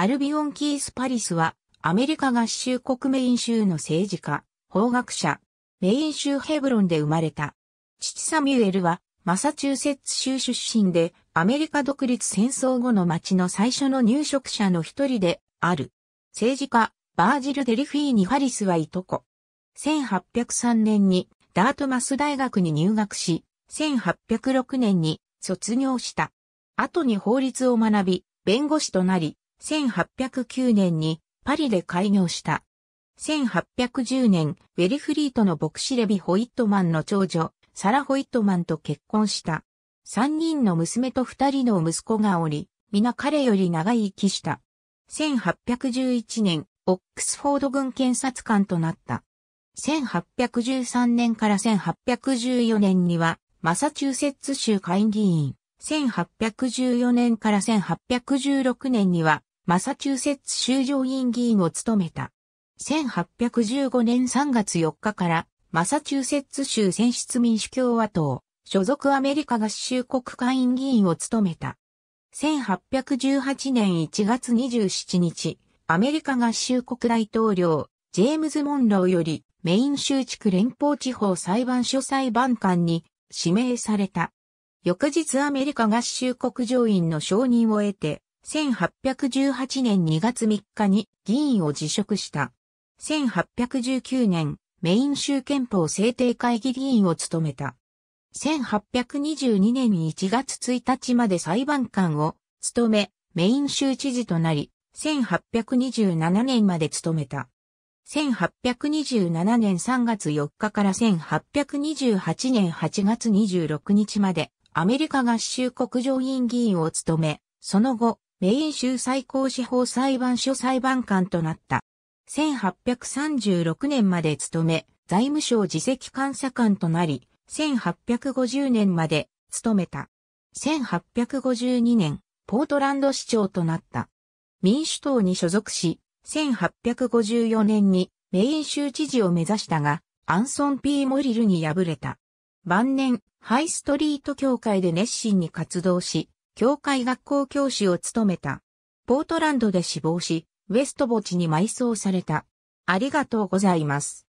アルビオン・キース・パリスは、アメリカ合衆国メイン州の政治家、法学者、メイン州ヘブロンで生まれた。父サミュエルは、マサチューセッツ州出身で、アメリカ独立戦争後の町の最初の入植者の一人である。政治家、バージル・デリフィーニ・ハリスはいとこ。1803年にダートマス大学に入学し、1806年に卒業した。後に法律を学び、弁護士となり、1809年にパリで開業した。1810年、ウェリフリートの牧師レビ・ホイットマンの長女、サラ・ホイットマンと結婚した。三人の娘と二人の息子がおり、皆彼より長生きした。1811年、オックスフォード軍検察官となった。1813年から1814年には、マサチューセッツ州会議員。1814年から1816年には、マサチューセッツ州上院議員を務めた。1815年3月4日からマサチューセッツ州選出民主共和党所属アメリカ合衆国会員議員を務めた。1818年1月27日、アメリカ合衆国大統領、ジェームズ・モンローよりメイン州地区連邦地方裁判所裁判官に指名された。翌日アメリカ合衆国上院の承認を得て、1818年2月3日に議員を辞職した。1819年、メイン州憲法制定会議議員を務めた。1822年1月1日まで裁判官を務め、メイン州知事となり、1827年まで務めた。1827年3月4日から1828年8月26日までアメリカ合衆国上院議員を務め、その後、メイン州最高司法裁判所裁判官となった。1836年まで務め、財務省自席監査官となり、1850年まで務めた。1852年、ポートランド市長となった。民主党に所属し、1854年にメイン州知事を目指したが、アンソン・ピー・モリルに敗れた。晩年、ハイストリート協会で熱心に活動し、教会学校教師を務めた。ポートランドで死亡し、ウェスト墓地に埋葬された。ありがとうございます。